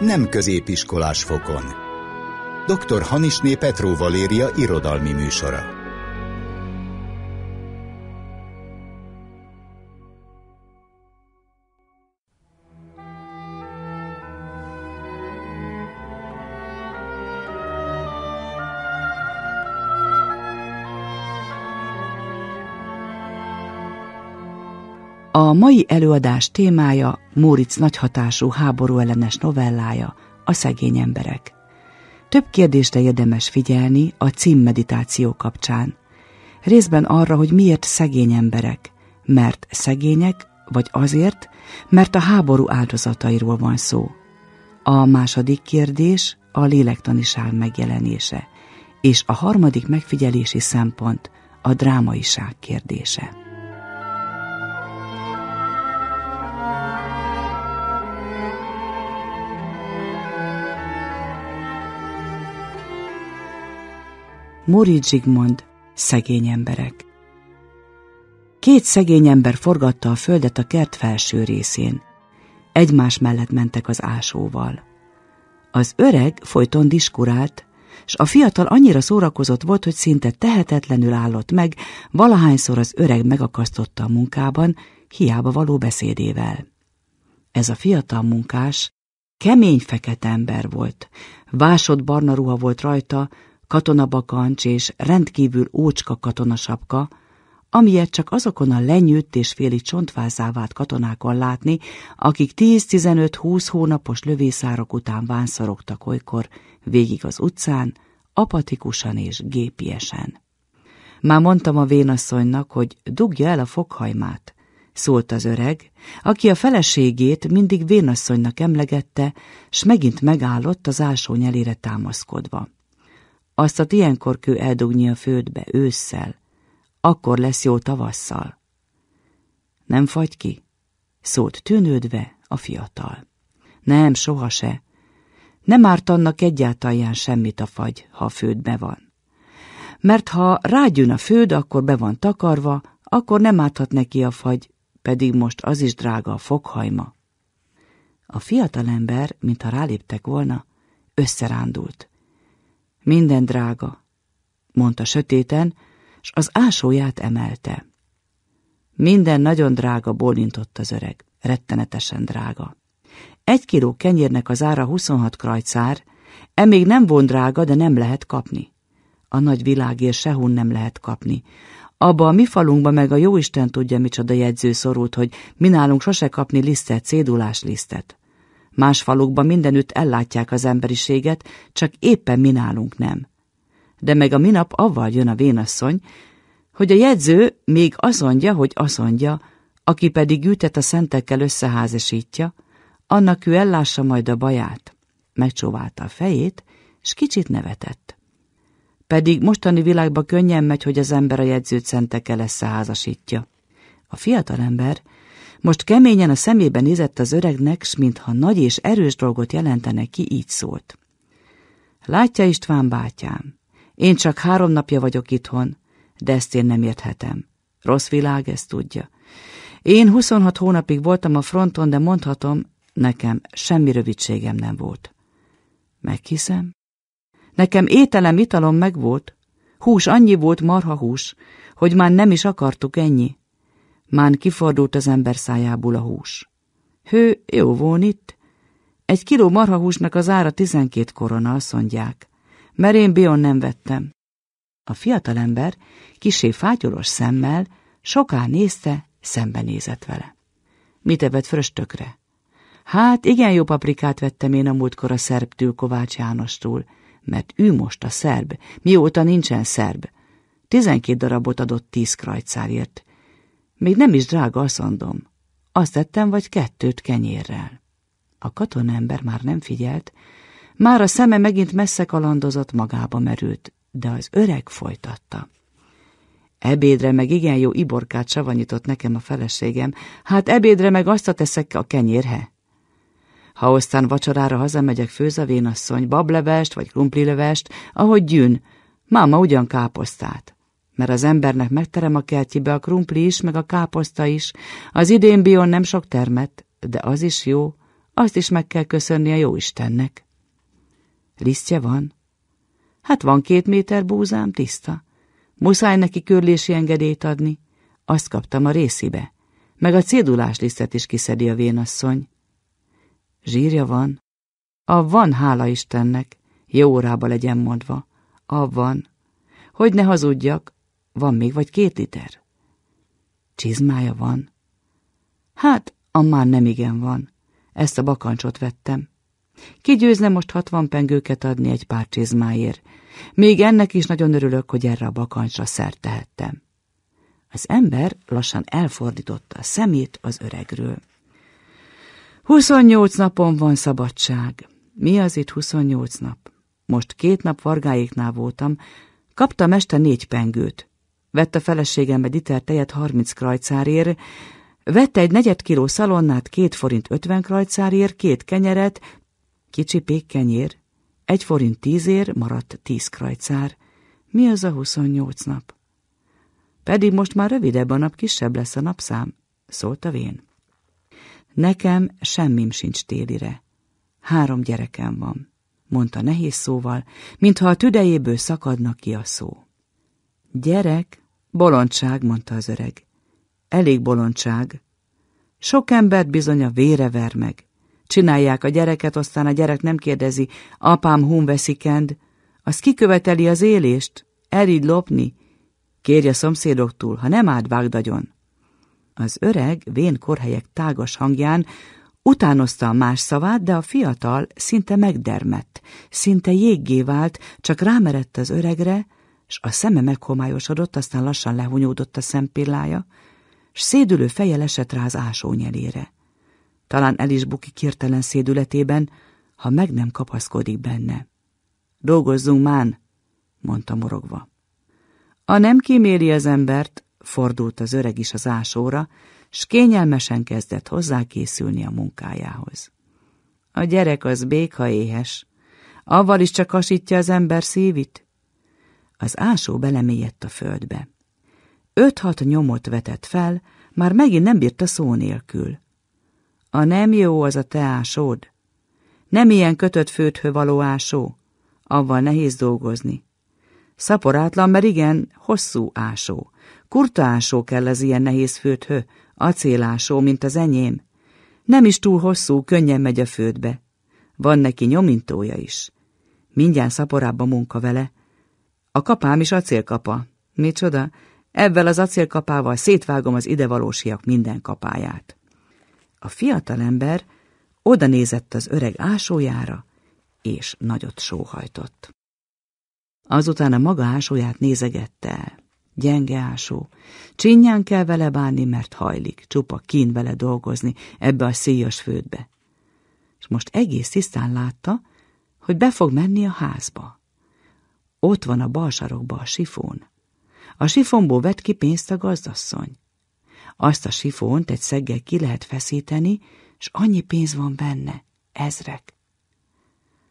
Nem középiskolás fokon. Dr. Hanisné Petró Valéria irodalmi műsora. A mai előadás témája Móricz nagyhatású háború ellenes novellája, a szegény emberek. Több kérdésre érdemes figyelni a cím meditáció kapcsán. Részben arra, hogy miért szegény emberek, mert szegények, vagy azért, mert a háború áldozatairól van szó. A második kérdés a lélektaniság megjelenése, és a harmadik megfigyelési szempont a drámaiság kérdése. Móri Zsigmond, szegény emberek. Két szegény ember forgatta a földet a kert felső részén. Egymás mellett mentek az ásóval. Az öreg folyton diskurált, s a fiatal annyira szórakozott volt, hogy szinte tehetetlenül állott meg, valahányszor az öreg megakasztotta a munkában, hiába való beszédével. Ez a fiatal munkás kemény fekete ember volt, vásott barna ruha volt rajta, katonabakancs és rendkívül ócska katonasapka, amilyet csak azokon a lenyűtt és féli csontvázávát katonákon látni, akik 10-15-20 hónapos lövészárok után vánszorogtak olykor végig az utcán, apatikusan és gépiesen. Már mondtam a vénasszonynak, hogy dugja el a fokhajmát, szólt az öreg, aki a feleségét mindig vénasszonynak emlegette, s megint megállott az ásó nyelére támaszkodva. Azt a ilyenkor kő eldugni a földbe ősszel, akkor lesz jó tavasszal. Nem fagy ki? Szólt tűnődve a fiatal. Nem, soha se. Nem árt annak egyáltalán semmit a fagy, ha a földbe van. Mert ha rágyűn a föld, akkor be van takarva, akkor nem áthat neki a fagy, pedig most az is drága a foghajma. A fiatalember, mintha ráléptek volna, összerándult. Minden drága, mondta sötéten, s az ásóját emelte. Minden nagyon drága, bólintott az öreg, rettenetesen drága. Egy kiló kenyérnek az ára 26 krajcár, e még nem von drága, de nem lehet kapni. A nagy világért sehun nem lehet kapni. Abba a mi falunkba meg a jóisten tudja, micsoda jegyző szorult, hogy mi nálunk sose kapni lisztet, cédulás lisztet. Más falukban mindenütt ellátják az emberiséget, csak éppen mi nálunk nem. De meg a minap avval jön a vénasszony, hogy a jegyző még azondja, hogy azondja, aki pedig ütet a szentekkel összeházasítja, annak ő ellássa majd a baját. Megcsóválta a fejét, s kicsit nevetett. Pedig mostani világba könnyen megy, hogy az ember a jegyzőt szentekkel összeházasítja. A ember. Most keményen a szemébe nézett az öregnek, s mintha nagy és erős dolgot jelentene ki, így szólt. Látja István bátyám, én csak három napja vagyok itthon, de ezt én nem érthetem. Rossz világ, ezt tudja. Én 26 hónapig voltam a fronton, de mondhatom, nekem semmi rövidségem nem volt. Meghiszem? Nekem ételem, italom meg volt. Hús annyi volt marha hús, hogy már nem is akartuk ennyi. Mán kifordult az ember szájából a hús. Hő, jó von itt. Egy kiló marhahúsnak az ára tizenkét korona, azt mondják. Mert én Bion nem vettem. A fiatalember kisé fátyolos szemmel soká nézte, szembenézett vele. Mit evett fröstökre? Hát, igen jó paprikát vettem én a múltkor a szerbtől Kovács Jánostól, mert ő most a szerb, mióta nincsen szerb. Tizenkét darabot adott tíz krajcárért, még nem is drága azt mondom. Azt tettem vagy kettőt kenyérrel. A katonember már nem figyelt, már a szeme megint messze kalandozott, magába merült, de az öreg folytatta. Ebédre meg igen jó iborkát savanyított nekem a feleségem, hát ebédre meg azt a teszek a kenyérhe. Ha aztán vacsorára hazamegyek, főz a vénasszony bablevest vagy krumplilevest, ahogy gyűn, máma ugyan káposztát mert az embernek megterem a kertjébe a krumpli is, meg a káposzta is. Az idén Bion nem sok termet, de az is jó, azt is meg kell köszönni a jó Istennek. Lisztje van? Hát van két méter búzám, tiszta. Muszáj neki körlési engedélyt adni. Azt kaptam a részibe. Meg a cédulás lisztet is kiszedi a vénasszony. Zsírja van? A van, hála Istennek. Jó órába legyen mondva. A van. Hogy ne hazudjak, van még vagy két liter? Csizmája van? Hát, ammár nem igen van. Ezt a bakancsot vettem. Ki győzne most hatvan pengőket adni egy pár csizmáért? Még ennek is nagyon örülök, hogy erre a bakancsra szert tehettem. Az ember lassan elfordította a szemét az öregről. 28 napon van szabadság. Mi az itt 28 nap? Most két nap vargáiknál voltam, kaptam este négy pengőt. Vett a feleségembe diter tejet 30 krajcárért, vette egy negyed kiló szalonnát, két forint 50 krajcárért, két kenyeret, kicsi pék 1 egy forint ér. maradt tíz krajcár. Mi az a 28 nap? Pedig most már rövidebb a nap, kisebb lesz a napszám, szólt a vén. Nekem semmim sincs télire. Három gyerekem van, mondta nehéz szóval, mintha a tüdejéből szakadna ki a szó. Gyerek Bolondság, mondta az öreg. Elég bolondság. Sok embert bizony a vére ver meg. Csinálják a gyereket, aztán a gyerek nem kérdezi, apám hun veszikend. Az kiköveteli az élést, elid lopni. kérje a szomszédoktól, ha nem átvágd agyon. Az öreg vén korhelyek tágas hangján Utánozta a más szavát, de a fiatal szinte megdermett, szinte jéggé vált, csak rámerett az öregre, és a szeme meghomályosodott, aztán lassan lehunyódott a szempillája, s szédülő feje esett rá az ásó nyelére. Talán el is bukik hirtelen szédületében, ha meg nem kapaszkodik benne. Dolgozzunk mán, mondta morogva. A nem kíméli az embert, fordult az öreg is az ásóra, s kényelmesen kezdett hozzákészülni a munkájához. A gyerek az béka éhes, avval is csak hasítja az ember szívit, az ásó belemélyedt a földbe. Öt-hat nyomot vetett fel, már megint nem bírta szó nélkül. A nem jó az a te ásód. Nem ilyen kötött főthő való ásó, avval nehéz dolgozni. Szaporátlan, mert igen, hosszú ásó. Kurta ásó kell az ilyen nehéz főthő, acélásó, mint az enyém. Nem is túl hosszú, könnyen megy a földbe. Van neki nyomintója is. Mindjárt szaporább a munka vele, a kapám is acélkapa. Micsoda? Ebben az acélkapával szétvágom az idevalósiak minden kapáját. A fiatalember oda nézett az öreg ásójára, és nagyot sóhajtott. Azután a maga ásóját nézegette el. Gyenge ásó. Csinyán kell vele bánni, mert hajlik, csupa kín vele dolgozni ebbe a szíjas földbe. És most egész tisztán látta, hogy be fog menni a házba. Ott van a balsarokba a sifón. A sifonból vett ki pénzt a gazdasszony. Azt a sifont egy szeggel ki lehet feszíteni, és annyi pénz van benne, ezrek.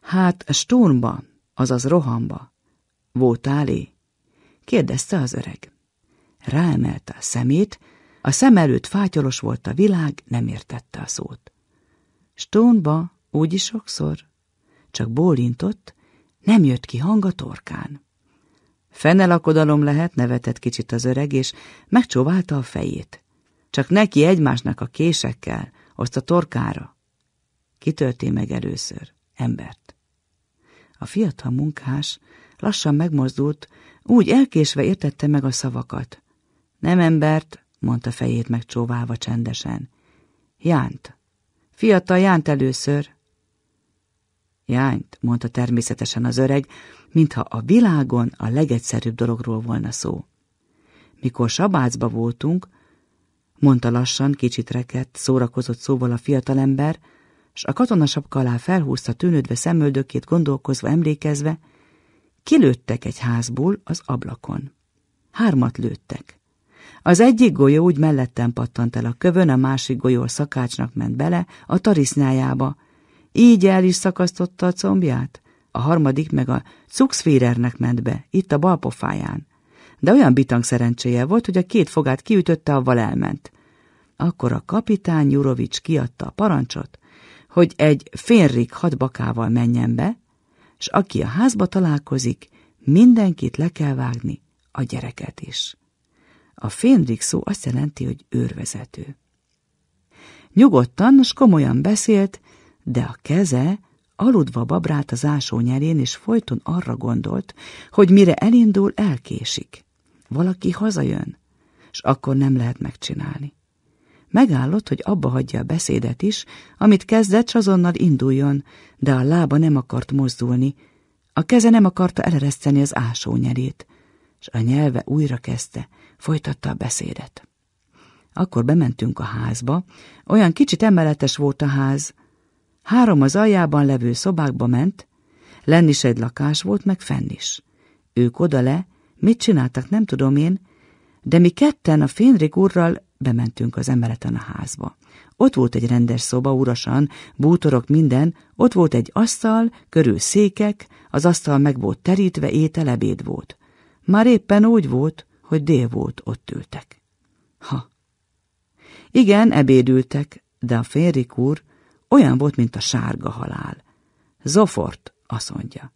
Hát stórmba, azaz rohamba, voltálé? kérdezte az öreg. Ráemelte a szemét, a szem előtt fátyolos volt a világ, nem értette a szót. Stónba úgy is sokszor. Csak bólintott, nem jött ki hang a torkán. Fenelakodalom lehet, nevetett kicsit az öreg, és megcsóválta a fejét. Csak neki egymásnak a késekkel, azt a torkára. Kitölté meg először, embert. A fiatal munkás lassan megmozdult, úgy elkésve értette meg a szavakat. Nem embert, mondta fejét megcsóválva csendesen. Jánt. Fiatal Jánt először. Jányt, mondta természetesen az öreg, mintha a világon a legegyszerűbb dologról volna szó. Mikor Sabácba voltunk, mondta lassan, kicsit rekett, szórakozott szóval a fiatalember, s a katonasapka alá felhúzta tűnődve szemöldökét, gondolkozva, emlékezve, kilőttek egy házból az ablakon. Hármat lőttek. Az egyik golyó úgy mellettem pattant el a kövön, a másik golyó a szakácsnak ment bele, a tarisznyájába, így el is szakasztotta a combját. A harmadik meg a Zuxfirernek ment be, itt a bal pofáján. De olyan bitang szerencséje volt, hogy a két fogát kiütötte, avval elment. Akkor a kapitány Jurovics kiadta a parancsot, hogy egy fényrik hadbakával menjen be, és aki a házba találkozik, mindenkit le kell vágni, a gyereket is. A fénrik szó azt jelenti, hogy őrvezető. Nyugodtan és komolyan beszélt, de a keze aludva babrált az ásó nyelén, és folyton arra gondolt, hogy mire elindul, elkésik. Valaki hazajön, és akkor nem lehet megcsinálni. Megállott, hogy abba hagyja a beszédet is, amit kezdett, s azonnal induljon, de a lába nem akart mozdulni, a keze nem akarta elereszteni az ásó nyelét, és a nyelve újra kezdte, folytatta a beszédet. Akkor bementünk a házba, olyan kicsit emeletes volt a ház, Három az aljában levő szobákba ment, lenn is egy lakás volt, meg fenn is. Ők oda-le, mit csináltak, nem tudom én, de mi ketten a Fénrik úrral bementünk az emeleten a házba. Ott volt egy rendes szoba, urasan, bútorok, minden, ott volt egy asztal, körül székek, az asztal meg volt terítve, étel, ebéd volt. Már éppen úgy volt, hogy dél volt, ott ültek. Ha. Igen, ebédültek, de a férrik úr olyan volt, mint a sárga halál. Zofort, azt mondja.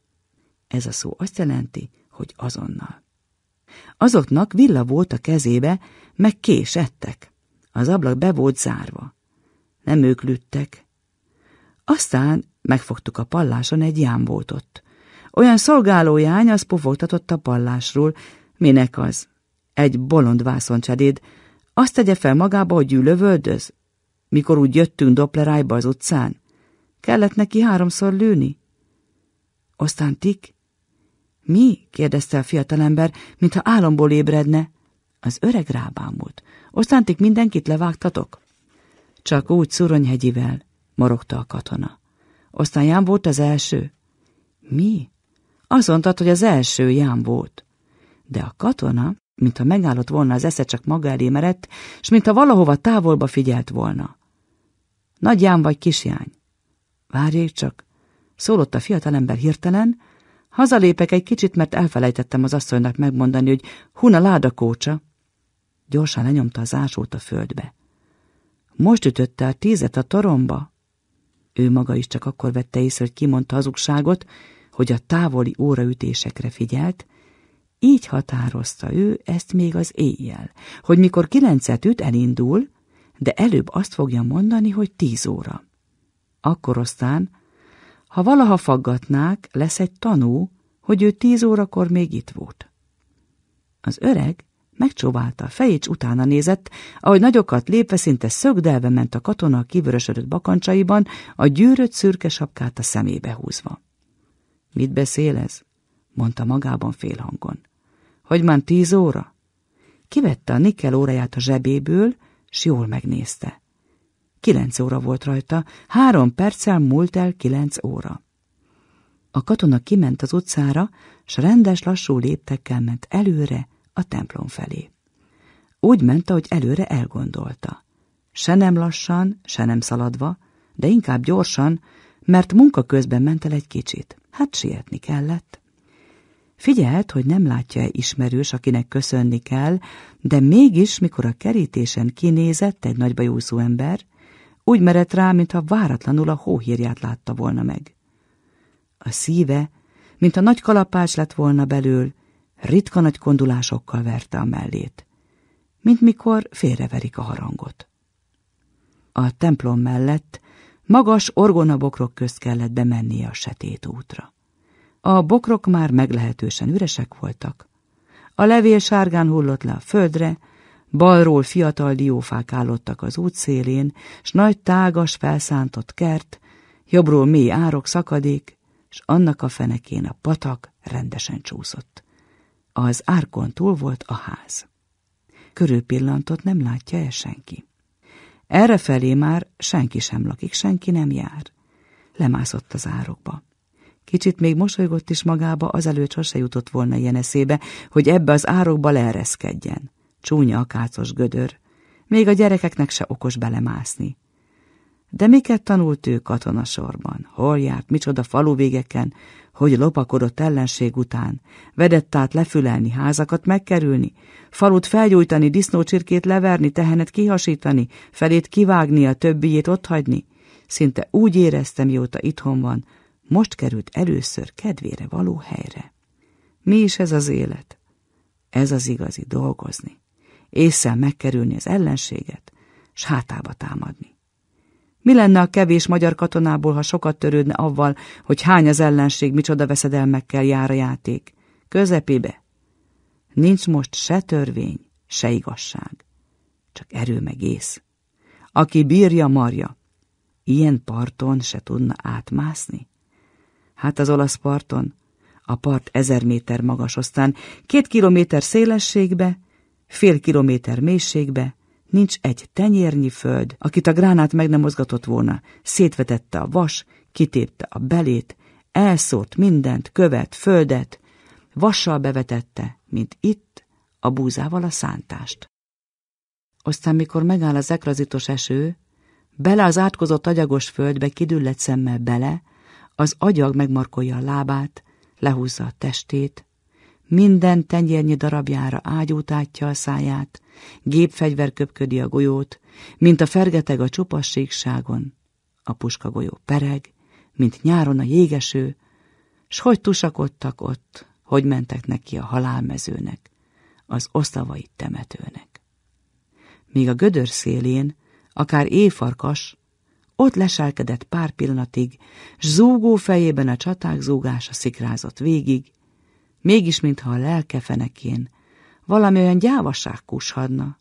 Ez a szó azt jelenti, hogy azonnal. Azoknak villa volt a kezébe, meg késettek. Az ablak be volt zárva. Nem ők lüttek. Aztán megfogtuk a palláson egy jám volt ott. Olyan szolgálójány az pofogtatott a pallásról. Minek az? Egy bolond vászoncsedéd. Azt tegye fel magába, hogy ülövöldöz? mikor úgy jöttünk doplerájba az utcán. Kellett neki háromszor lőni. Aztán tik? Mi? kérdezte a fiatalember, mintha álomból ébredne. Az öreg rábámult. Aztán tik mindenkit levágtatok? Csak úgy szuronyhegyivel, morogta a katona. Aztán Ján volt az első. Mi? Azt mondtad, hogy az első Ján volt. De a katona, mintha megállott volna az esze, csak maga elé merett, s mintha valahova távolba figyelt volna. Nagyján vagy kisjány. Várjék csak, szólott a fiatalember hirtelen, hazalépek egy kicsit, mert elfelejtettem az asszonynak megmondani, hogy Huna láda kócsa. Gyorsan lenyomta az ásót a földbe. Most ütötte a tízet a toromba. Ő maga is csak akkor vette észre, hogy kimondta hazugságot, hogy a távoli óraütésekre figyelt, így határozta ő ezt még az éjjel, hogy mikor kilencet üt, elindul, de előbb azt fogja mondani, hogy tíz óra. Akkor aztán, ha valaha faggatnák, lesz egy tanú, hogy ő tíz órakor még itt volt. Az öreg megcsóválta a fejét, utána nézett, ahogy nagyokat lépve szinte szögdelve ment a katona a kivörösödött bakancsaiban, a gyűrött szürke sapkát a szemébe húzva. – Mit beszél ez? – mondta magában félhangon. – Hogy már tíz óra? Kivette a nikkel óráját a zsebéből, s jól megnézte. Kilenc óra volt rajta, három perccel múlt el kilenc óra. A katona kiment az utcára, s rendes lassú léptekkel ment előre a templom felé. Úgy ment, ahogy előre elgondolta. Se nem lassan, se nem szaladva, de inkább gyorsan, mert munka közben ment el egy kicsit. Hát sietni kellett. Figyelt, hogy nem látja-e ismerős, akinek köszönni kell, de mégis, mikor a kerítésen kinézett egy nagybajószó ember, úgy merett rá, mintha váratlanul a hóhírját látta volna meg. A szíve, mint a nagy kalapács lett volna belül, ritka nagy kondulásokkal verte a mellét, mint mikor félreverik a harangot. A templom mellett magas orgonabokrok közt kellett bemennie a setét útra. A bokrok már meglehetősen üresek voltak. A levél sárgán hullott le a földre, balról fiatal diófák állottak az út szélén, s nagy tágas felszántott kert, jobbról mély árok szakadék, s annak a fenekén a patak rendesen csúszott. Az árkon túl volt a ház. Körülpillantott nem látja el senki. felé már senki sem lakik, senki nem jár. Lemászott az árokba. Kicsit még mosolygott is magába, azelőtt sose jutott volna ilyen eszébe, hogy ebbe az árokba leereszkedjen. Csúnya a kácos gödör. Még a gyerekeknek se okos belemászni. De miket tanult ő katonasorban? Hol járt, micsoda végeken, hogy lopakodott ellenség után, vedett át lefülelni, házakat megkerülni, falut felgyújtani, disznócsirkét leverni, tehenet kihasítani, felét kivágni, a többiét otthagyni? Szinte úgy éreztem, mióta itthon van, most került először kedvére való helyre. Mi is ez az élet? Ez az igazi dolgozni, észre megkerülni az ellenséget, s hátába támadni. Mi lenne a kevés magyar katonából, ha sokat törődne avval, hogy hány az ellenség, micsoda veszedelmekkel jár a játék? Közepébe. Nincs most se törvény, se igazság. Csak erő meg ész. Aki bírja, marja. Ilyen parton se tudna átmászni. Hát az olasz parton? A part ezer méter magas, aztán két kilométer szélességbe, fél kilométer mélységbe, nincs egy tenyérnyi föld, akit a gránát meg nem mozgatott volna, szétvetette a vas, kitépte a belét, elszórt mindent, követ, földet, vassal bevetette, mint itt, a búzával a szántást. Aztán, mikor megáll az ekrazitos eső, bele az átkozott agyagos földbe kidüllett szemmel bele, az agyag megmarkolja a lábát, lehúzza a testét, minden tenyérnyi darabjára átja a száját, gépfegyver köpködi a golyót, mint a fergeteg a csupas a puska golyó pereg, mint nyáron a jégeső, s hogy tusakodtak ott, hogy mentek neki a halálmezőnek, az oszlavai temetőnek. Míg a gödör szélén, akár éjfarkas, ott leselkedett pár pillanatig, s zúgó fejében a csaták zúgása szikrázott végig, mégis mintha a lelke fenekén valami olyan gyávaság kushadna,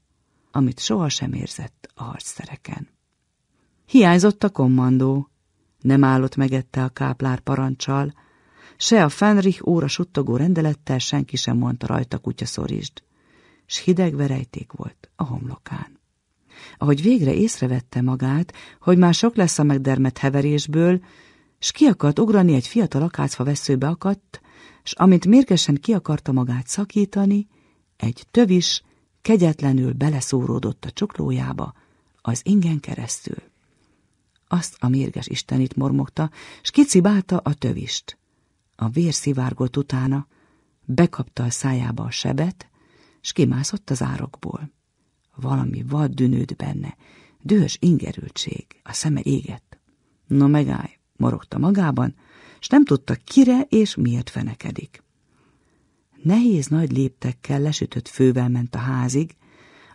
amit sohasem érzett a harcszereken. Hiányzott a kommandó, nem állott megette a káplár parancsal, se a Fenrich óra suttogó rendelettel senki sem mondta rajta kutyaszorist, s hideg verejték volt a homlokán ahogy végre észrevette magát, hogy már sok lesz a megdermet heverésből, s ki akart ugrani egy fiatal akácfa veszőbe akadt, s amint mérgesen ki akarta magát szakítani, egy tövis kegyetlenül beleszóródott a csuklójába, az ingen keresztül. Azt a mérges istenit mormogta, s kicibálta a tövist. A vér szivárgott utána, bekapta a szájába a sebet, s kimászott az árokból. Valami vad dünőd benne, dühös ingerültség, a szeme égett. No megállj, morogta magában, és nem tudta kire és miért fenekedik. Nehéz nagy léptekkel lesütött fővel ment a házig,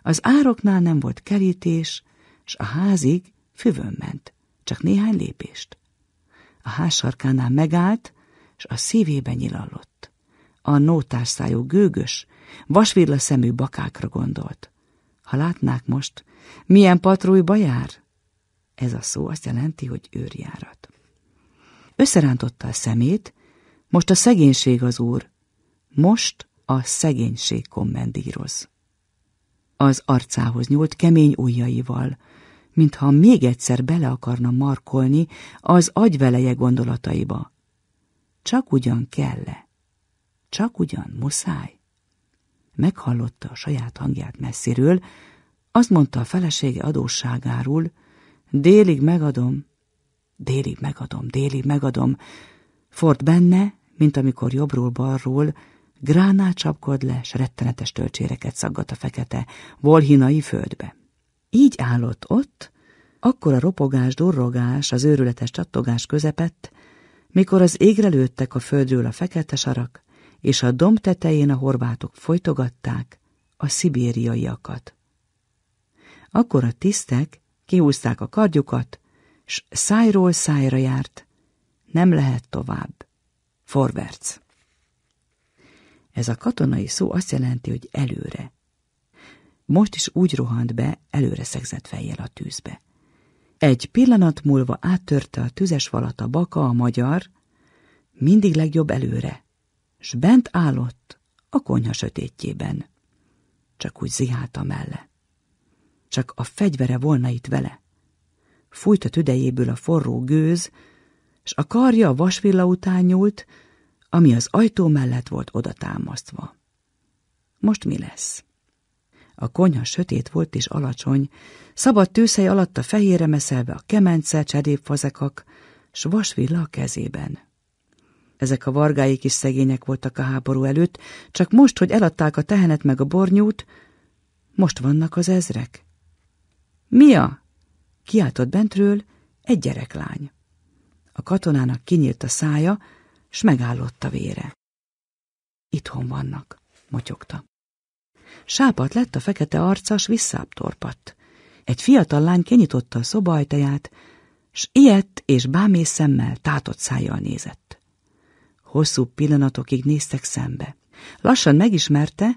az ároknál nem volt kerítés, és a házig füvön ment, csak néhány lépést. A házsarkánál megállt, és a szívében nyilallott. A nótárszájú gőgös, vasvilla szemű bakákra gondolt. Ha látnák most, milyen patrújba jár? Ez a szó azt jelenti, hogy őrjárat. Összerántotta a szemét, most a szegénység az úr, most a szegénység kommendíroz. Az arcához nyúlt kemény ujjaival, mintha még egyszer bele akarna markolni az agyveleje gondolataiba. Csak ugyan kell -e? Csak ugyan muszáj? meghallotta a saját hangját messziről, azt mondta a felesége adósságáról, délig megadom, délig megadom, délig megadom, ford benne, mint amikor jobbról-balról gránát csapkod le, s rettenetes töltséreket szaggat a fekete, volhinai földbe. Így állott ott, akkor a ropogás, durrogás, az őrületes csattogás közepett, mikor az égre lőttek a földről a fekete sarak, és a domb tetején a horvátok folytogatták a szibériaiakat. Akkor a tisztek kihúzták a kardjukat, s szájról szájra járt. Nem lehet tovább. Forverc. Ez a katonai szó azt jelenti, hogy előre. Most is úgy rohant be, előre szegzett fejjel a tűzbe. Egy pillanat múlva áttörte a tüzes falat a baka, a magyar, mindig legjobb előre s bent állott a konyha sötétjében. Csak úgy a melle. Csak a fegyvere volna itt vele. Fújt a tüdejéből a forró gőz, s a karja a vasvilla után nyúlt, ami az ajtó mellett volt odatámasztva. Most mi lesz? A konyha sötét volt és alacsony, szabad tűzhely alatt a fehére meszelve a kemence, cserépfazekak, s vasvilla a kezében. Ezek a vargáik is szegények voltak a háború előtt, csak most, hogy eladták a tehenet meg a bornyút, most vannak az ezrek. Mia! kiáltott bentről egy gyereklány. A katonának kinyílt a szája, s megállott a vére. Itthon vannak, motyogta. Sápat lett a fekete arcas, visszább torpadt. Egy fiatal lány kinyitotta a szoba ajtaját, s ilyet és bámész szemmel tátott szájjal nézett. Hosszú pillanatokig néztek szembe. Lassan megismerte,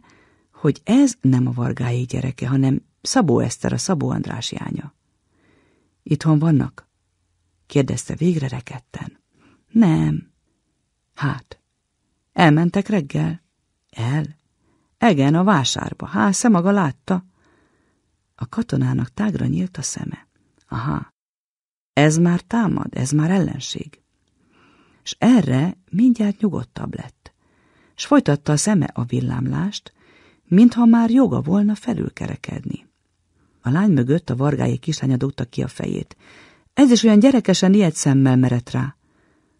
hogy ez nem a vargái gyereke, hanem Szabó Eszter, a Szabó András jánya. Itthon vannak? kérdezte végre rekedten. Nem. Hát, elmentek reggel? El? Egen a vásárba. Há, se maga látta. A katonának tágra nyílt a szeme. Aha, ez már támad, ez már ellenség és erre mindjárt nyugodtabb lett, S folytatta a szeme a villámlást, mintha már joga volna felülkerekedni. A lány mögött a vargái kislánya dugta ki a fejét. Ez is olyan gyerekesen ilyet szemmel merett rá.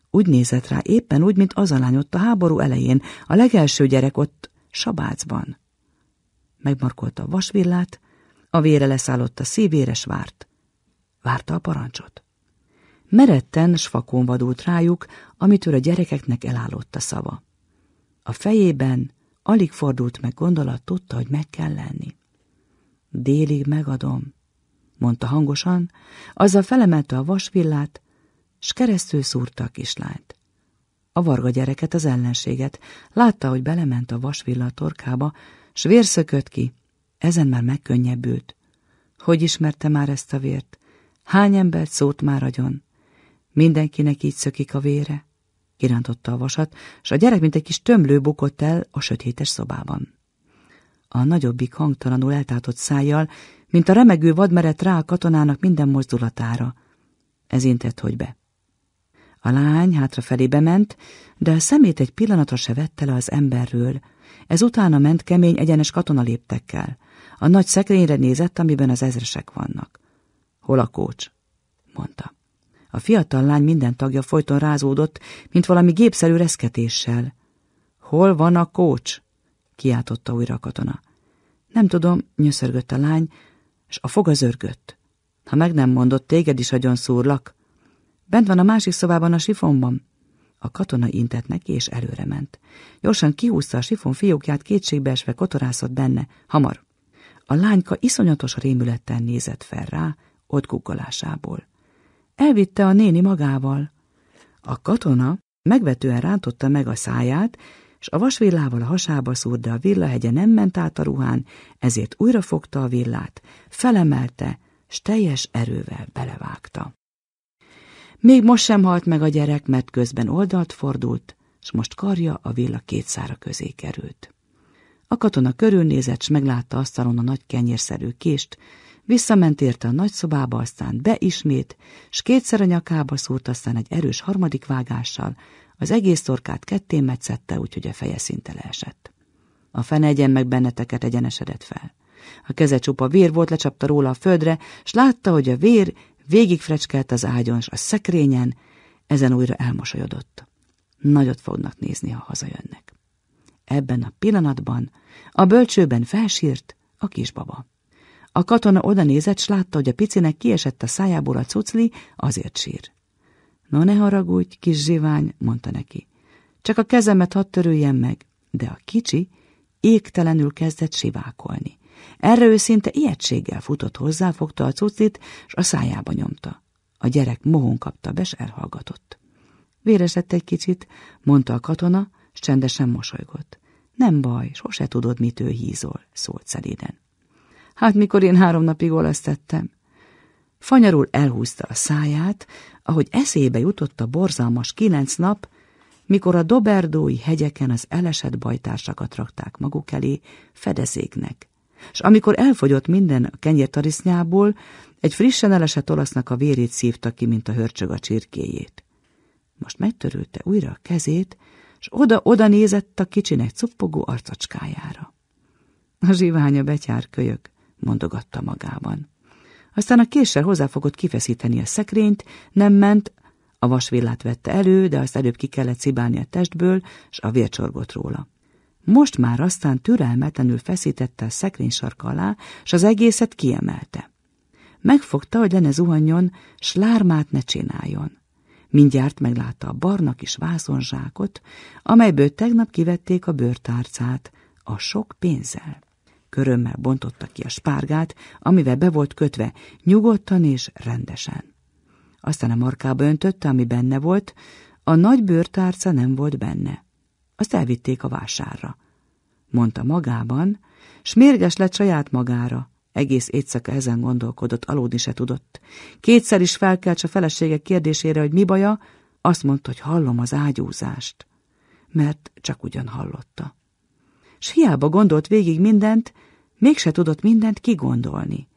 Úgy nézett rá, éppen úgy, mint az a lány ott a háború elején, a legelső gyerek ott Sabácban. Megmarkolta a vasvillát, a vére leszállott a szívére, várt. Várta a parancsot. Meretten s fakon vadult rájuk, amitől a gyerekeknek elállott a szava. A fejében alig fordult meg gondolat, tudta, hogy meg kell lenni. Délig megadom, mondta hangosan, azzal felemelte a vasvillát, s keresztül szúrta a kislányt. A varga gyereket, az ellenséget, látta, hogy belement a vasvilla a torkába, s vérszökött ki, ezen már megkönnyebbült. Hogy ismerte már ezt a vért? Hány embert szót már agyon? Mindenkinek így szökik a vére. Kirántotta a vasat, és a gyerek, mint egy kis tömlő bukott el a sötétes szobában. A nagyobbik hangtalanul eltátott szájjal, mint a remegő vadmeret rá a katonának minden mozdulatára. Ez intett, hogy be. A lány hátrafelé bement, de a szemét egy pillanatra se vette le az emberről. Ez utána ment kemény egyenes katonaléptekkel. A nagy szekrényre nézett, amiben az ezresek vannak. Hol a kócs? mondta. A fiatal lány minden tagja folyton rázódott, mint valami gépszerű reszketéssel. Hol van a kócs? kiáltotta újra a katona. Nem tudom, nyöszörgött a lány, és a foga zörgött. Ha meg nem mondott, téged is agyon szúrlak. Bent van a másik szobában a sifonban. A katona intett neki, és előre ment. Gyorsan kihúzta a sifon fiókját, kétségbeesve kotorászott benne. Hamar. A lányka iszonyatos rémülettel nézett fel rá, ott guggolásából. Elvitte a néni magával. A katona megvetően rántotta meg a száját, és a vasvillával a hasába szúrt, de a villahegye nem ment át a ruhán, ezért újra fogta a villát, felemelte, s teljes erővel belevágta. Még most sem halt meg a gyerek, mert közben oldalt fordult, s most karja a villa két szára közé került. A katona körülnézett, s meglátta asztalon a nagy kenyérszerű kést, Visszament érte a nagyszobába, aztán be ismét, s kétszer a nyakába szúrt, aztán egy erős harmadik vágással, az egész torkát ketté metszette, úgyhogy a feje szinte leesett. A fene egyen meg benneteket egyenesedett fel. A keze csupa vér volt, lecsapta róla a földre, s látta, hogy a vér végigfrecskelt az ágyon, s a szekrényen, ezen újra elmosolyodott. Nagyot fognak nézni, ha hazajönnek. Ebben a pillanatban a bölcsőben felsírt a kisbaba. A katona oda nézett, s látta, hogy a picinek kiesett a szájából a cucli, azért sír. No, ne haragudj, kis zsivány, mondta neki. Csak a kezemet hadd törüljen meg. De a kicsi égtelenül kezdett sivákolni. Erre ő szinte ijegységgel futott hozzá, fogta a cuclit, s a szájába nyomta. A gyerek mohon kapta be, s elhallgatott. Véresett egy kicsit, mondta a katona, s csendesen mosolygott. Nem baj, sose tudod, mitől hízol, szólt szeléden. Hát mikor én három napig tettem. Fanyarul elhúzta a száját, ahogy eszébe jutott a borzalmas kilenc nap, mikor a doberdói hegyeken az elesett bajtársakat rakták maguk elé fedezéknek. És amikor elfogyott minden a kenyértarisznyából, egy frissen elesett olasznak a vérét szívta ki, mint a hörcsög a csirkéjét. Most megtörülte újra a kezét, és oda-oda nézett a kicsinek cuppogó arcacskájára. A zsiványa betyár kölyök mondogatta magában. Aztán a késsel hozzáfogott kifeszíteni a szekrényt, nem ment, a vasvillát vette elő, de azt előbb ki kellett cibálni a testből, és a vércsorgott róla. Most már aztán türelmetlenül feszítette a szekrény sarka alá, és az egészet kiemelte. Megfogta, hogy lenne zuhanjon, s lármát ne csináljon. Mindjárt meglátta a barna kis vászonzsákot, amelyből tegnap kivették a bőrtárcát, a sok pénzzel. Körömmel bontotta ki a spárgát, amivel be volt kötve, nyugodtan és rendesen. Aztán a markába öntötte, ami benne volt, a nagy bőrtárca nem volt benne. Azt elvitték a vásárra. Mondta magában, s mérges lett saját magára. Egész éjszaka ezen gondolkodott, aludni se tudott. Kétszer is felkelt a felesége kérdésére, hogy mi baja, azt mondta, hogy hallom az ágyúzást, mert csak ugyan hallotta s hiába gondolt végig mindent, mégse tudott mindent kigondolni.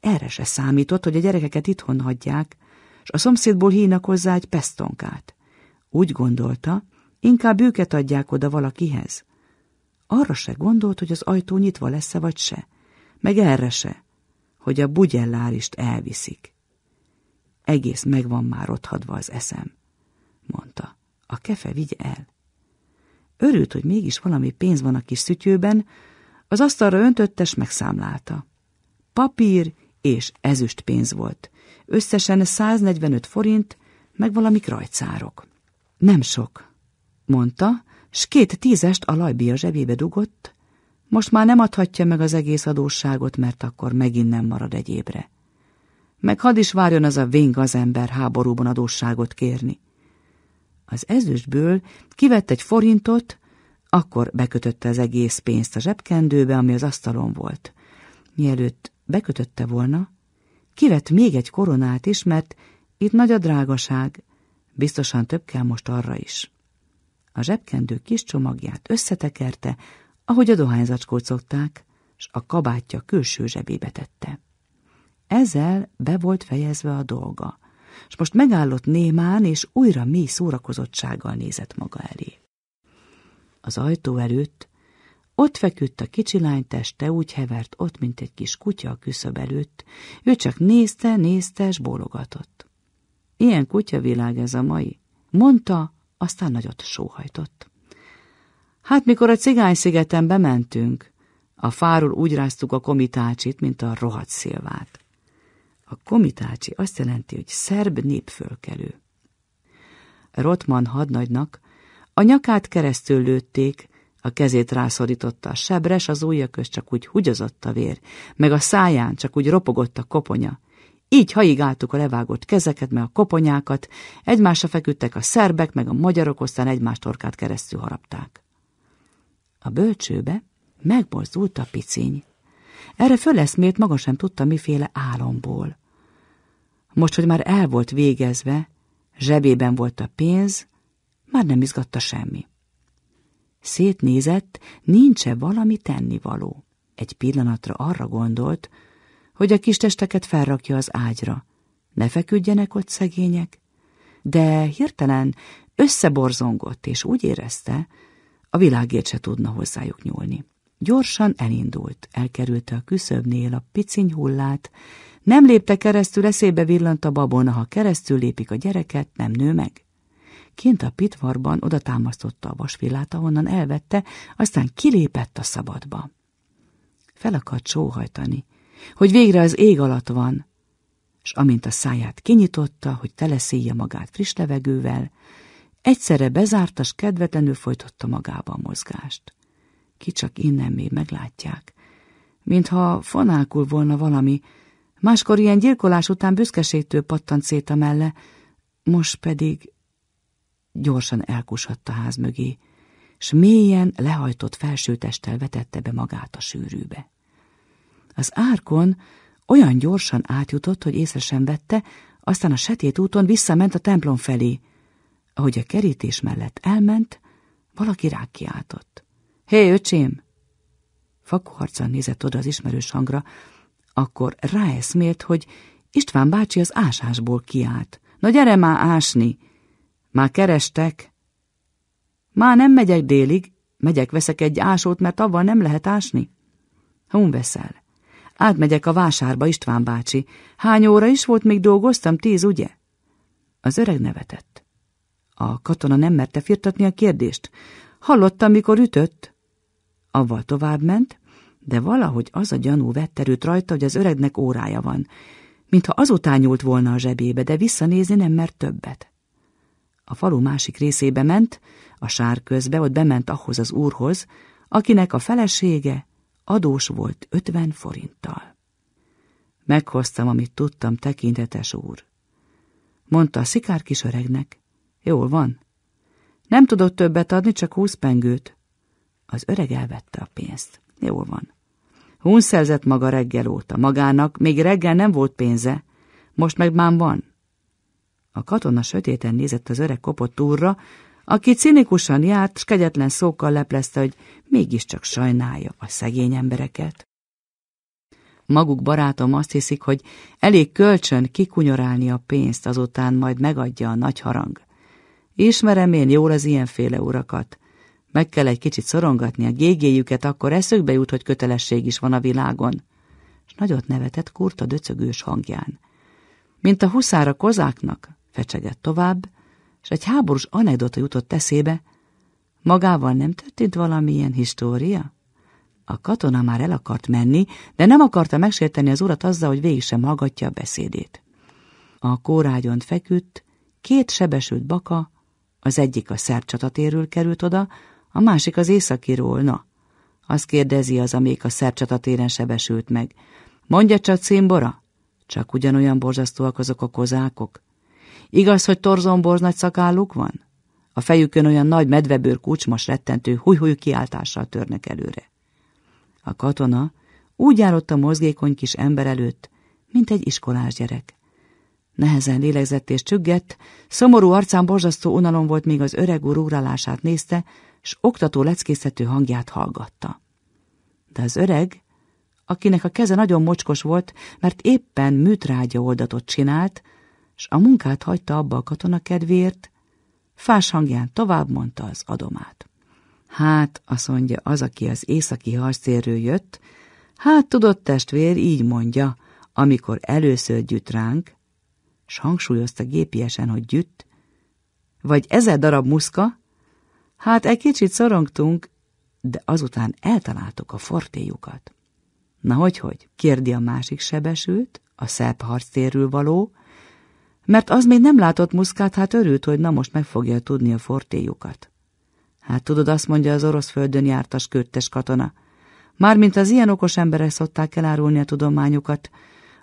Erre se számított, hogy a gyerekeket itthon hagyják, s a szomszédból hínak hozzá egy pesztonkát. Úgy gondolta, inkább őket adják oda valakihez. Arra se gondolt, hogy az ajtó nyitva lesz-e vagy se, meg erre se, hogy a bugyellárist elviszik. Egész megvan már otthadva az eszem, mondta. A kefe vigy el. Örült, hogy mégis valami pénz van a kis szütyőben, az asztalra öntöttes megszámlálta. Papír és ezüst pénz volt. Összesen 145 forint, meg valami rajcárok. Nem sok, mondta, s két tízest a lajbia zsebébe dugott, most már nem adhatja meg az egész adósságot, mert akkor megint nem marad egyébre. Meg hadd is várjon az a ving az ember háborúban adósságot kérni. Az ezüstből kivett egy forintot, akkor bekötötte az egész pénzt a zsebkendőbe, ami az asztalon volt. Mielőtt bekötötte volna, kivett még egy koronát is, mert itt nagy a drágaság, biztosan több kell most arra is. A zsebkendő kis csomagját összetekerte, ahogy a dohányzacskót szokták, s a kabátja külső zsebébe tette. Ezzel be volt fejezve a dolga és most megállott némán, és újra mély szórakozottsággal nézett maga elé. Az ajtó előtt ott feküdt a kicsi lány teste, úgy hevert ott, mint egy kis kutya a küszöb előtt. Ő csak nézte, nézte, és bólogatott. Ilyen kutyavilág ez a mai, mondta, aztán nagyot sóhajtott. Hát mikor a cigány szigeten bementünk, a fáról úgy ráztuk a komitácsit, mint a rohadt szilvát. A komitácsi azt jelenti, hogy szerb népfölkelő. Rotman hadnagynak a nyakát keresztül lőtték, a kezét rászorította a sebre, s az ujja köz csak úgy hugyozott a vér, meg a száján csak úgy ropogott a koponya. Így haigáltuk a levágott kezeket, meg a koponyákat, egymásra feküdtek a szerbek, meg a magyarok, aztán egymás torkát keresztül harapták. A bölcsőbe megborzult a piciny. Erre föleszmélt, maga sem tudta, miféle álomból. Most, hogy már el volt végezve, zsebében volt a pénz, már nem izgatta semmi. Szétnézett, nincs-e valami tennivaló. Egy pillanatra arra gondolt, hogy a kis testeket felrakja az ágyra. Ne feküdjenek ott szegények. De hirtelen összeborzongott, és úgy érezte, a világért se tudna hozzájuk nyúlni. Gyorsan elindult, elkerülte a küszöbnél a piciny hullát, nem lépte keresztül, eszébe villant a babona, ha keresztül lépik a gyereket, nem nő meg. Kint a pitvarban oda támasztotta a vasvillát, ahonnan elvette, aztán kilépett a szabadba. Fel akart sóhajtani, hogy végre az ég alatt van, és amint a száját kinyitotta, hogy teleszélje magát friss levegővel, egyszerre bezártas kedvetlenül folytotta magába a mozgást. Ki csak innen még meglátják, mintha fonálkul volna valami, Máskor ilyen gyilkolás után büszkeségtől pattant szét a melle, most pedig gyorsan elkusadt a ház mögé, s mélyen lehajtott felsőtesttel vetette be magát a sűrűbe. Az árkon olyan gyorsan átjutott, hogy észre sem vette, aztán a setét úton visszament a templom felé. Ahogy a kerítés mellett elment, valaki rákiáltott. Hé, öcsém! Fakuharcan nézett oda az ismerős hangra, akkor ráeszmélt, hogy István bácsi az ásásból kiállt. Na gyere már ásni! Már kerestek? Már nem megyek délig, megyek veszek egy ásót, mert avval nem lehet ásni. Hún veszel. Átmegyek a vásárba, István bácsi. Hány óra is volt, még dolgoztam, tíz, ugye? Az öreg nevetett. A katona nem merte firtatni a kérdést. Hallottam, mikor ütött. Avval tovább ment, de valahogy az a gyanú vett erőt rajta, hogy az öregnek órája van, mintha azután nyúlt volna a zsebébe, de visszanézni nem mert többet. A falu másik részébe ment, a sár közbe, ott bement ahhoz az úrhoz, akinek a felesége adós volt ötven forinttal. Meghoztam, amit tudtam, tekintetes úr. Mondta a szikár kis öregnek. Jól van. Nem tudott többet adni, csak húsz pengőt. Az öreg elvette a pénzt. Jól van. Hun szerzett maga reggel óta. Magának még reggel nem volt pénze, most meg már van. A katona sötéten nézett az öreg kopott úrra, aki cinikusan járt, s kegyetlen szókkal leplezte, hogy mégiscsak sajnálja a szegény embereket. Maguk barátom azt hiszik, hogy elég kölcsön kikunyorálni a pénzt, azután majd megadja a nagy harang. Ismerem én jól az ilyenféle urakat. Meg kell egy kicsit szorongatni a gégéjüket, akkor eszükbe jut, hogy kötelesség is van a világon. És nagyot nevetett kurta döcögős hangján. Mint a huszára kozáknak, fecsegett tovább, és egy háborús anekdota jutott eszébe, magával nem történt valamilyen história? A katona már el akart menni, de nem akarta megsérteni az urat azzal, hogy végig sem hallgatja a beszédét. A kórágyon feküdt, két sebesült baka, az egyik a szerb csatatérről került oda, a másik az északiról, na. Azt kérdezi az, amelyik a szercsatatéren sebesült meg. Mondja csak, címbora? Csak ugyanolyan borzasztóak azok a kozákok. Igaz, hogy torzomborz nagy szakálluk van? A fejükön olyan nagy medvebőr kucsmas rettentő húj-húj kiáltással törnek előre. A katona úgy járott a mozgékony kis ember előtt, mint egy iskolás gyerek. Nehezen lélegzett és csüggett, szomorú arcán borzasztó unalom volt, még az öreg úr nézte, és oktató leckészető hangját hallgatta. De az öreg, akinek a keze nagyon mocskos volt, mert éppen műtrágya oldatot csinált, s a munkát hagyta abba a katona kedvéért, fás hangján tovább mondta az adomát. Hát, azt mondja az, aki az északi harcérről jött, hát tudott testvér így mondja, amikor először gyűjt ránk, s hangsúlyozta gépiesen, hogy gyűjt, vagy ezer darab muszka, Hát egy kicsit szorongtunk, de azután eltaláltuk a fortéjukat. Na hogy-hogy? kérdi a másik sebesült, a szebb harctérről való, mert az még nem látott muszkát, hát örült, hogy na most meg fogja tudni a fortéjukat. Hát tudod, azt mondja az orosz földön jártas köttes katona. Mármint az ilyen okos emberek szokták elárulni a tudományukat,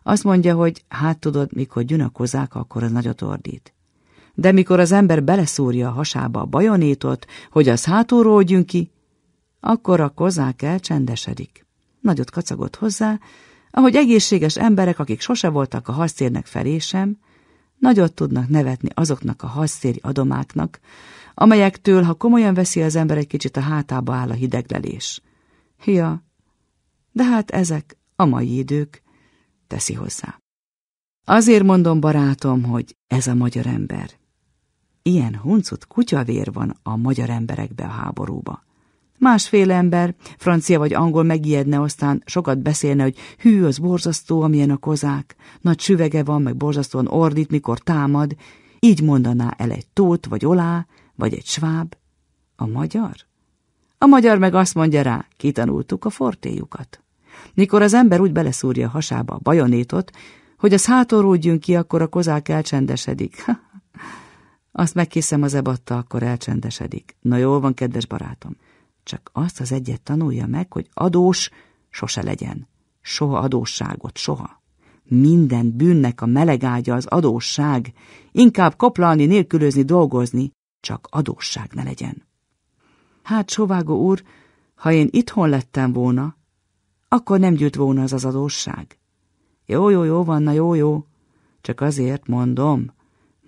azt mondja, hogy hát tudod, mikor gyünakozák, akkor az nagyot ordít de mikor az ember beleszúrja a hasába a bajonétot, hogy az hátulról ki, akkor a kozák elcsendesedik. Nagyot kacagott hozzá, ahogy egészséges emberek, akik sose voltak a hasztérnek felé sem, nagyot tudnak nevetni azoknak a hasztéri adomáknak, amelyektől, ha komolyan veszi az ember egy kicsit a hátába áll a hideglelés. Hia, de hát ezek a mai idők, teszi hozzá. Azért mondom, barátom, hogy ez a magyar ember. Ilyen huncut kutyavér van a magyar emberekbe a háborúba. Másfél ember, francia vagy angol megijedne, aztán sokat beszélne, hogy hű, az borzasztó, amilyen a kozák, nagy süvege van, meg borzasztóan ordít, mikor támad, így mondaná el egy tót, vagy olá, vagy egy sváb. A magyar? A magyar meg azt mondja rá, kitanultuk a fortéjukat. Mikor az ember úgy beleszúrja a hasába a bajonétot, hogy az hátulról ki, akkor a kozák elcsendesedik. Azt megkészem az ebatta, akkor elcsendesedik. Na jól van, kedves barátom. Csak azt az egyet tanulja meg, hogy adós sose legyen. Soha adósságot, soha. Minden bűnnek a melegágya az adósság. Inkább koplalni, nélkülözni, dolgozni, csak adósság ne legyen. Hát, Sovágó úr, ha én itthon lettem volna, akkor nem gyűlt volna az az adósság. Jó, jó, jó, vanna, jó, jó. Csak azért mondom,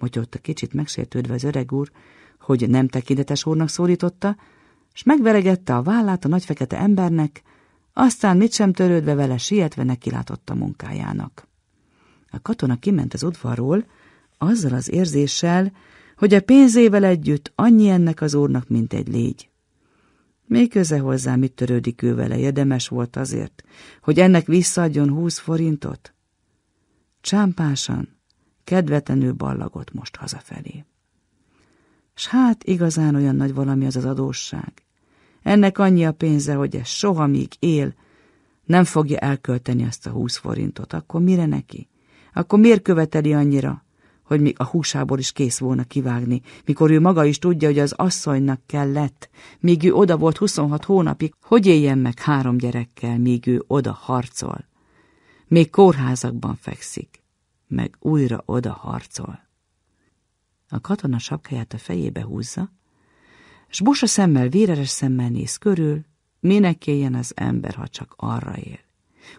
motyogta kicsit megsértődve az öreg úr, hogy nem tekintetes úrnak szólította, s megveregette a vállát a nagy fekete embernek, aztán mit sem törődve vele sietve nekilátott a munkájának. A katona kiment az udvarról, azzal az érzéssel, hogy a pénzével együtt annyi ennek az úrnak, mint egy légy. Még köze hozzá, mit törődik ő vele, érdemes volt azért, hogy ennek visszaadjon húsz forintot? Csámpásan, kedvetenő ballagott most hazafelé. S hát igazán olyan nagy valami az az adósság. Ennek annyi a pénze, hogy ez soha míg él, nem fogja elkölteni ezt a húsz forintot, akkor mire neki? Akkor miért követeli annyira, hogy még a húsából is kész volna kivágni, mikor ő maga is tudja, hogy az asszonynak kellett, míg ő oda volt 26 hónapig, hogy éljen meg három gyerekkel, míg ő oda harcol. Még kórházakban fekszik meg újra oda harcol. A katona sapkáját a fejébe húzza, s busa szemmel, véreres szemmel néz körül, minek éljen az ember, ha csak arra él.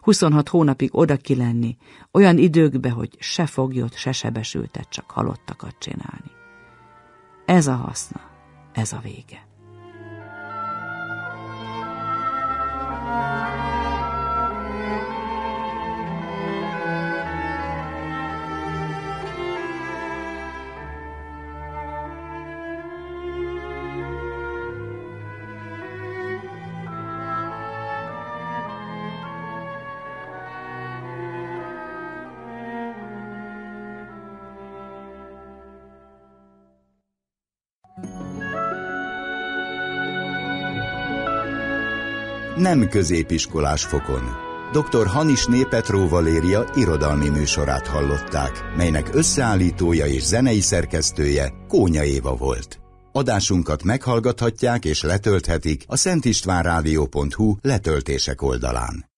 26 hónapig oda ki lenni, olyan időkbe, hogy se foglyot, se sebesültet, csak halottakat csinálni. Ez a haszna, ez a vége. nem középiskolás fokon. Dr. Hanis Népetró Valéria irodalmi műsorát hallották, melynek összeállítója és zenei szerkesztője Kónya Éva volt. Adásunkat meghallgathatják és letölthetik a szentistvánrádió.hu letöltések oldalán.